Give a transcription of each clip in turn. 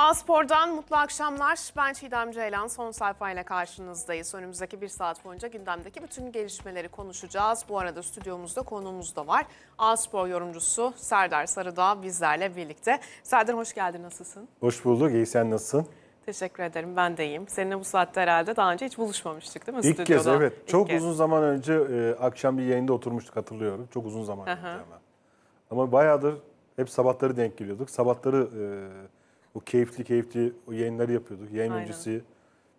Aspor'dan mutlu akşamlar. Ben Çiğdem Ceylan. Son sayfayla karşınızdayız. Önümüzdeki bir saat boyunca gündemdeki bütün gelişmeleri konuşacağız. Bu arada stüdyomuzda konuğumuz da var. Aspor yorumcusu Serdar Sarıdağ bizlerle birlikte. Serdar hoş geldin. Nasılsın? Hoş bulduk. İyi sen nasılsın? Teşekkür ederim. Ben de iyiyim. Seninle bu saatte herhalde daha önce hiç buluşmamıştık değil mi? İlk Stüdyoda. kez evet. İlk Çok kez. uzun zaman önce e, akşam bir yayında oturmuştuk hatırlıyorum. Çok uzun zaman önce ama. Ama bayağıdır hep sabahları denk geliyorduk. Sabahları... E, o keyifli keyifli o yayınları yapıyorduk. Yayın Aynen. öncesi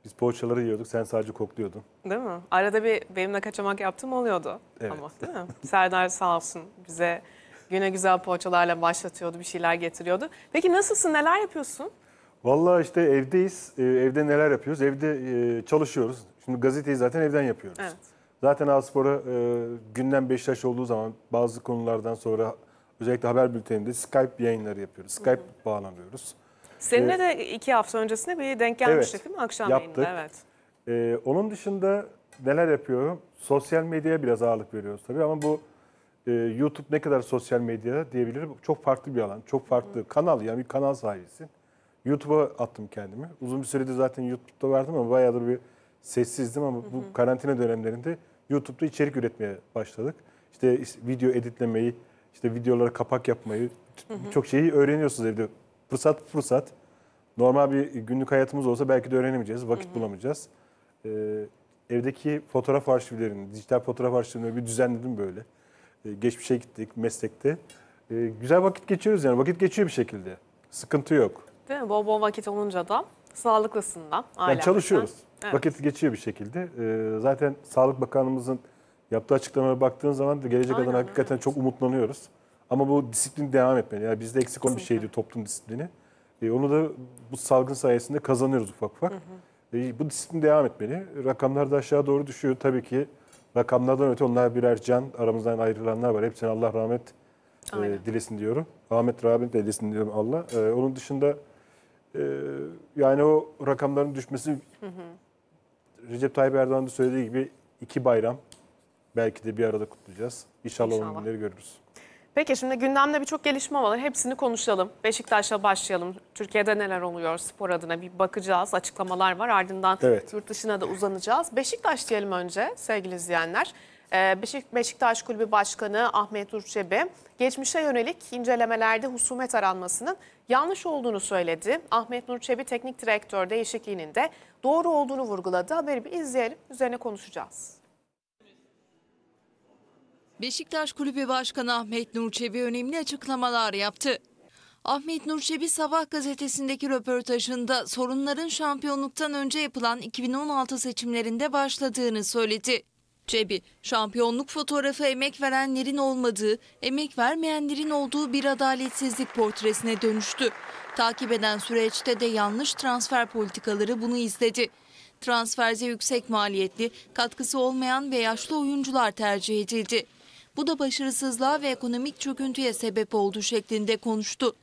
biz poğaçaları yiyorduk. Sen sadece kokluyordun. Değil mi? Arada bir benimle kaçamak yaptım oluyordu evet. ama değil mi? Serdar sağ olsun bize güne güzel poğaçalarla başlatıyordu. Bir şeyler getiriyordu. Peki nasılsın? Neler yapıyorsun? Vallahi işte evdeyiz. Ee, evde neler yapıyoruz? Evde e, çalışıyoruz. Şimdi gazeteyi zaten evden yapıyoruz. Evet. Zaten Aspor'a e, günden Beşiktaş olduğu zaman bazı konulardan sonra özellikle haber bülteninde Skype yayınları yapıyoruz. Skype Hı -hı. bağlanıyoruz. Seninle de iki hafta öncesinde bir denk gelmiştik evet, değil mi? Akşam yaptık. yayında. Evet. Ee, onun dışında neler yapıyorum? Sosyal medyaya biraz ağırlık veriyoruz tabii ama bu e, YouTube ne kadar sosyal medya diyebilirim. Çok farklı bir alan, çok farklı Hı. kanal yani bir kanal sahibisin. YouTube'a attım kendimi. Uzun bir süredir zaten YouTube'da vardım ama bayağıdır bir sessizdim ama Hı -hı. bu karantina dönemlerinde YouTube'da içerik üretmeye başladık. İşte video editlemeyi, işte videolara kapak yapmayı, birçok şeyi öğreniyorsunuz evde. Fırsat fırsat. Normal bir günlük hayatımız olsa belki de öğrenemeyeceğiz, vakit Hı-hı. bulamayacağız. Ee, evdeki fotoğraf arşivlerini, dijital fotoğraf arşivlerini bir düzenledim böyle. Ee, geçmişe gittik meslekte. Ee, güzel vakit geçiyoruz yani, vakit geçiyor bir şekilde. Sıkıntı yok. Değil mi? Bol bol vakit olunca da sağlıklısın da. Yani çalışıyoruz. Evet. Vakit geçiyor bir şekilde. Ee, zaten Sağlık Bakanımızın yaptığı açıklamaya baktığın zaman da gelecek Aynen, adına hakikaten evet. çok umutlanıyoruz. Ama bu disiplin devam etmeli. Yani bizde eksik olan bir şeydi toplum disiplini. E, onu da bu salgın sayesinde kazanıyoruz ufak ufak. Hı hı. E, bu disiplin devam etmeli. Rakamlar da aşağı doğru düşüyor. Tabii ki rakamlardan öte onlar birer can. Aramızdan ayrılanlar var. Hepsine Allah rahmet e, dilesin diyorum. Rahmet rahmet dilesin diyorum Allah. E, onun dışında e, yani o rakamların düşmesi hı hı. Recep Tayyip Erdoğan'ın söylediği gibi iki bayram belki de bir arada kutlayacağız. İnşallah, İnşallah. o günleri görürüz. Peki şimdi gündemde birçok gelişme var. Hepsini konuşalım. Beşiktaş'la başlayalım. Türkiye'de neler oluyor spor adına bir bakacağız. Açıklamalar var. Ardından evet. yurt dışına da uzanacağız. Beşiktaş diyelim önce sevgili izleyenler. Ee, Beşiktaş Kulübü Başkanı Ahmet Urçebi geçmişe yönelik incelemelerde husumet aranmasının yanlış olduğunu söyledi. Ahmet Nurçebi teknik direktör değişikliğinin de doğru olduğunu vurguladı. Haberi bir izleyelim üzerine konuşacağız. Beşiktaş Kulübü Başkanı Ahmet Nurçebi önemli açıklamalar yaptı. Ahmet Nurçebi Sabah gazetesindeki röportajında sorunların şampiyonluktan önce yapılan 2016 seçimlerinde başladığını söyledi. Cebi, şampiyonluk fotoğrafı emek verenlerin olmadığı, emek vermeyenlerin olduğu bir adaletsizlik portresine dönüştü. Takip eden süreçte de yanlış transfer politikaları bunu izledi. Transferde yüksek maliyetli, katkısı olmayan ve yaşlı oyuncular tercih edildi. Bu da başarısızlığa ve ekonomik çöküntüye sebep oldu şeklinde konuştu.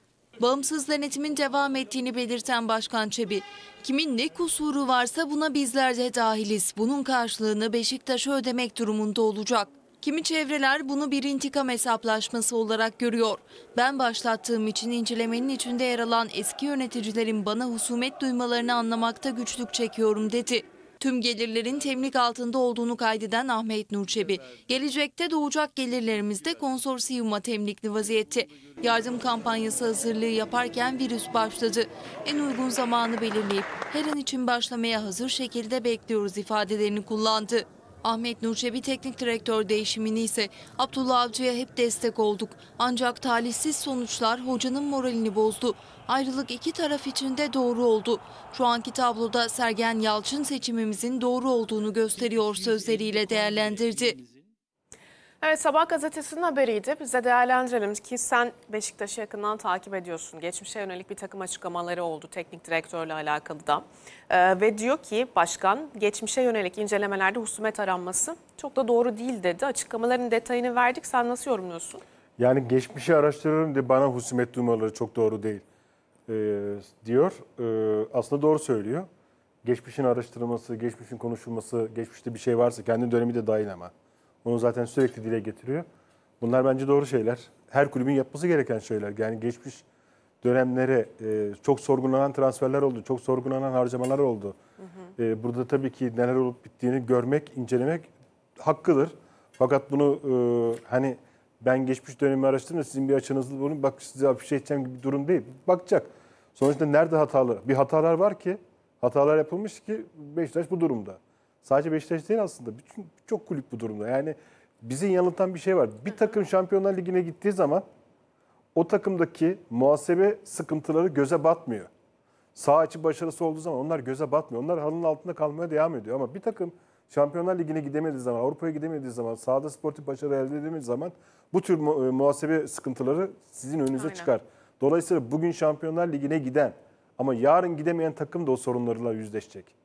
Bağımsız denetimin devam ettiğini belirten Başkan Çebi, kimin ne kusuru varsa buna bizler de dahiliz. Bunun karşılığını Beşiktaş'a ödemek durumunda olacak. Kimi çevreler bunu bir intikam hesaplaşması olarak görüyor. Ben başlattığım için incelemenin içinde yer alan eski yöneticilerin bana husumet duymalarını anlamakta güçlük çekiyorum dedi. Tüm gelirlerin temlik altında olduğunu kaydeden Ahmet Nurçebi, gelecekte doğacak gelirlerimizde konsorsiyuma temlikli vaziyette. Yardım kampanyası hazırlığı yaparken virüs başladı. En uygun zamanı belirleyip her an için başlamaya hazır şekilde bekliyoruz ifadelerini kullandı. Ahmet Nurçebi teknik direktör değişimini ise Abdullah Avcı'ya hep destek olduk. Ancak talihsiz sonuçlar hocanın moralini bozdu. Ayrılık iki taraf için de doğru oldu. Şu anki tabloda Sergen Yalçın seçimimizin doğru olduğunu gösteriyor sözleriyle değerlendirdi. Evet Sabah gazetesinin haberiydi. Biz de değerlendirelim ki sen Beşiktaş'ı yakından takip ediyorsun. Geçmişe yönelik bir takım açıklamaları oldu teknik direktörle alakalı da. Ee, ve diyor ki başkan geçmişe yönelik incelemelerde husumet aranması çok da doğru değil dedi. Açıklamaların detayını verdik. Sen nasıl yorumluyorsun? Yani geçmişi araştırıyorum diye bana husumet duymaları çok doğru değil ee, diyor. Ee, aslında doğru söylüyor. Geçmişin araştırılması, geçmişin konuşulması, geçmişte bir şey varsa kendi dönemi de dahil ama. Onu zaten sürekli dile getiriyor. Bunlar bence doğru şeyler. Her kulübün yapması gereken şeyler. Yani geçmiş dönemlere e, çok sorgulanan transferler oldu, çok sorgulanan harcamalar oldu. Hı hı. E, burada tabii ki neler olup bittiğini görmek, incelemek hakkıdır. Fakat bunu e, hani ben geçmiş dönemi araştırdım sizin bir açınızda bunu bak size afişe edeceğim gibi bir durum değil. Bakacak. Sonuçta nerede hatalı? Bir hatalar var ki, hatalar yapılmış ki Beşiktaş bu durumda. Sadece Beşiktaş değil aslında. Bütün, çok kulüp bu durumda. Yani bizi yanıltan bir şey var. Bir takım Şampiyonlar Ligi'ne gittiği zaman o takımdaki muhasebe sıkıntıları göze batmıyor. Sağ açı başarısı olduğu zaman onlar göze batmıyor. Onlar halının altında kalmaya devam ediyor. Ama bir takım Şampiyonlar Ligi'ne gidemediği zaman, Avrupa'ya gidemediği zaman, sahada sportif başarı elde edemediği zaman bu tür e, muhasebe sıkıntıları sizin önünüze Aynen. çıkar. Dolayısıyla bugün Şampiyonlar Ligi'ne giden ama yarın gidemeyen takım da o sorunlarla yüzleşecek.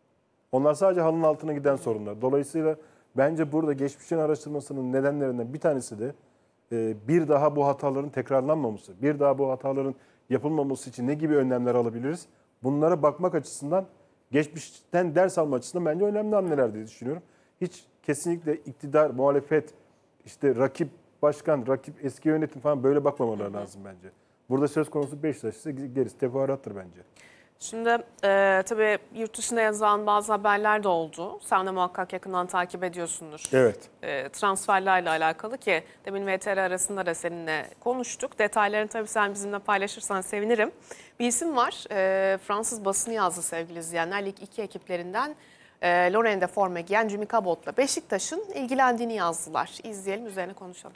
Onlar sadece halın altına giden sorunlar. Dolayısıyla bence burada geçmişin araştırmasının nedenlerinden bir tanesi de e, bir daha bu hataların tekrarlanmaması, bir daha bu hataların yapılmaması için ne gibi önlemler alabiliriz? Bunlara bakmak açısından, geçmişten ders alma açısından bence önemli hamleler diye düşünüyorum. Hiç kesinlikle iktidar, muhalefet, işte rakip başkan, rakip eski yönetim falan böyle bakmamaları lazım bence. Burada söz konusu Beşiktaş ise gerisi teferruattır bence. Şimdi e, tabii yurt dışında yazılan bazı haberler de oldu. Sen de muhakkak yakından takip ediyorsundur. Evet. E, transferlerle alakalı ki demin VTR arasında da seninle konuştuk. Detaylarını tabii sen bizimle paylaşırsan sevinirim. Bir isim var. E, Fransız basını yazdı sevgili izleyenler. Lig 2 ekiplerinden e, Lorraine'de forma giyen Jimmy Cabot'la Beşiktaş'ın ilgilendiğini yazdılar. İzleyelim üzerine konuşalım.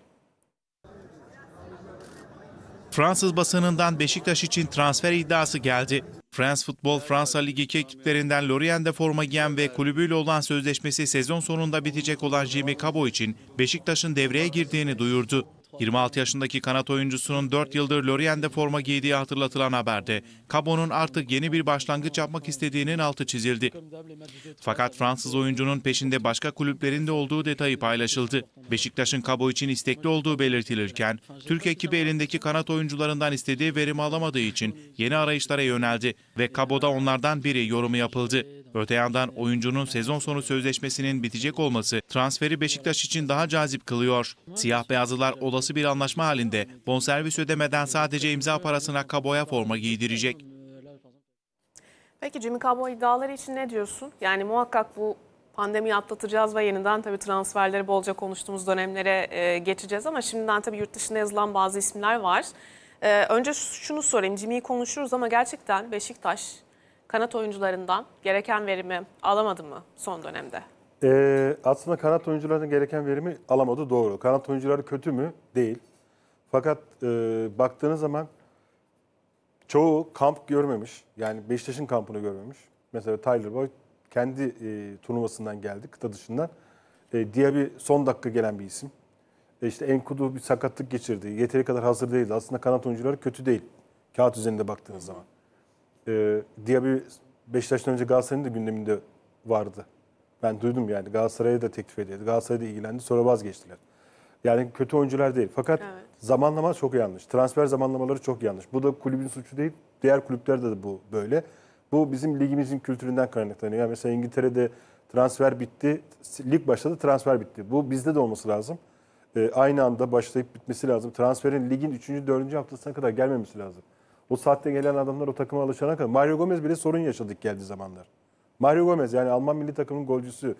Fransız basınından Beşiktaş için transfer iddiası geldi. Frans Football Fransa Ligi ekiplerinden Lorient'de forma giyen ve kulübüyle olan sözleşmesi sezon sonunda bitecek olan Jimmy Cabo için Beşiktaş'ın devreye girdiğini duyurdu. 26 yaşındaki kanat oyuncusunun 4 yıldır Lorient'de forma giydiği hatırlatılan haberde Cabo'nun artık yeni bir başlangıç yapmak istediğinin altı çizildi. Fakat Fransız oyuncunun peşinde başka kulüplerinde olduğu detayı paylaşıldı. Beşiktaş'ın Cabo için istekli olduğu belirtilirken Türk ekibi elindeki kanat oyuncularından istediği verimi alamadığı için yeni arayışlara yöneldi ve Cabo'da onlardan biri yorumu yapıldı. Öte yandan oyuncunun sezon sonu sözleşmesinin bitecek olması transferi Beşiktaş için daha cazip kılıyor. Siyah beyazlılar olası bir anlaşma halinde bonservis ödemeden sadece imza parasına Kabo'ya forma giydirecek. Peki Jimmy Cabo iddiaları için ne diyorsun? Yani muhakkak bu pandemi atlatacağız ve yeniden tabii transferleri bolca konuştuğumuz dönemlere e, geçeceğiz ama şimdiden tabii yurt dışında yazılan bazı isimler var. E, önce şunu sorayım, Jimmy'yi konuşuruz ama gerçekten Beşiktaş kanat oyuncularından gereken verimi alamadı mı son dönemde? Ee, aslında kanat oyuncularından gereken verimi alamadı doğru. Kanat oyuncuları kötü mü? Değil. Fakat e, baktığınız zaman çoğu kamp görmemiş. Yani Beşiktaş'ın kampını görmemiş. Mesela Tyler Boyd kendi e, turnuvasından geldi, kıta dışından. E, Diaby son dakika gelen bir isim. E, işte Enkudu bir sakatlık geçirdi. Yeteri kadar hazır değildi. Aslında kanat oyuncuları kötü değil. Kağıt üzerinde baktığınız zaman e, ee, Diaby Beşiktaş'tan önce Galatasaray'ın da gündeminde vardı. Ben duydum yani Galatasaray'a da teklif edildi. Galatasaray'da ilgilendi sonra vazgeçtiler. Yani kötü oyuncular değil. Fakat evet. zamanlama çok yanlış. Transfer zamanlamaları çok yanlış. Bu da kulübün suçu değil. Diğer kulüplerde de bu böyle. Bu bizim ligimizin kültüründen kaynaklanıyor. Yani mesela İngiltere'de transfer bitti. Lig başladı transfer bitti. Bu bizde de olması lazım. E, aynı anda başlayıp bitmesi lazım. Transferin ligin 3. 4. haftasına kadar gelmemesi lazım. O saatte gelen adamlar o takıma alışana kadar. Mario Gomez bile sorun yaşadık geldiği zamanlar. Mario Gomez yani Alman milli takımın golcüsü.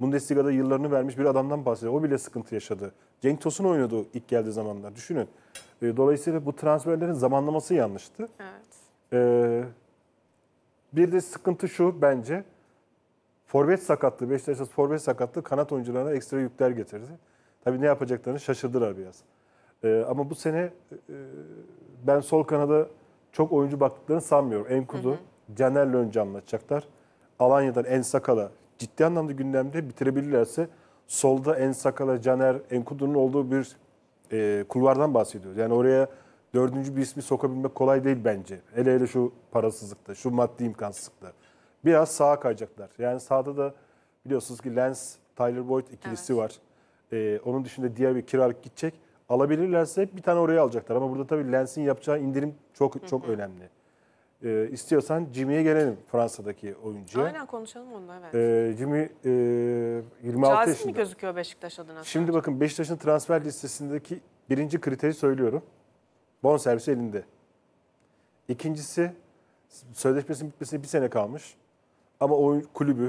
Bundesliga'da yıllarını vermiş bir adamdan bahsediyor. O bile sıkıntı yaşadı. Cenk Tosun oynuyordu ilk geldiği zamanlar. Düşünün. Ee, dolayısıyla bu transferlerin zamanlaması yanlıştı. Evet. Ee, bir de sıkıntı şu bence. Forvet sakatlığı, Beşiktaş'ta forvet sakatlığı kanat oyuncularına ekstra yükler getirdi. Tabii ne yapacaklarını şaşırdılar biraz. Ee, ama bu sene e, e ben sol kanada çok oyuncu baktıklarını sanmıyorum. Enkudu, hı önce anlatacaklar. Alanya'dan En Sakala ciddi anlamda gündemde bitirebilirlerse solda En Sakala, Caner, Enkudu'nun olduğu bir e, kulvardan bahsediyoruz. Yani oraya dördüncü bir ismi sokabilmek kolay değil bence. Ele ele şu parasızlıkta, şu maddi imkansızlıkta. Biraz sağa kayacaklar. Yani sağda da biliyorsunuz ki Lens, Tyler Boyd ikilisi evet. var. Ee, onun dışında diğer bir kiralık gidecek alabilirlerse bir tane oraya alacaklar. Ama burada tabii Lens'in yapacağı indirim çok hı hı. çok önemli. E, istiyorsan Jimmy'ye gelelim Fransa'daki oyuncuya. Aynen konuşalım onunla evet. E, Jimmy e, 26 Cazip yaşında. mi gözüküyor Beşiktaş adına? Şimdi sadece? bakın Beşiktaş'ın transfer listesindeki birinci kriteri söylüyorum. Bon servis elinde. İkincisi sözleşmesinin bitmesine bir sene kalmış. Ama oyun kulübü